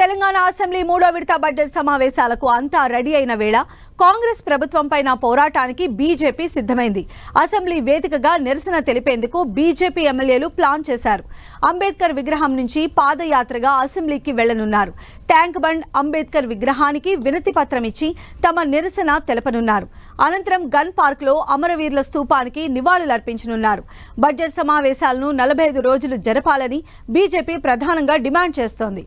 Telangana assembly మూడో విడత budget సమావేశాలకు అంతా రెడీ అయిన వేళ కాంగ్రెస్ ప్రభుత్వంపై పోరాటానికి బీజేపీ సిద్ధమైంది అసెంబ్లీ వేదికగా నిరసన తెలిపేందుకు బీజేపీ ఎమ్మెల్యేలు ప్లాన్ చేశారు అంబేద్కర్ విగ్రహం నుంచి పాదయాత్రగా అసెంబ్లీకి వెళ్లనున్నారు ట్యాంక్ బండ్ అంబేద్కర్ విగ్రహానికి వినతి పత్రం ఇచ్చి తమ నిరసన తెలపనున్నారు అనంతరం గన్ పార్క్లో అమరవీరుల స్థూపానికి నివాళులర్పించనున్నారు బడ్జెట్ సమావేశాలను నలభై రోజులు జరపాలని బీజేపీ ప్రధానంగా డిమాండ్ చేస్తోంది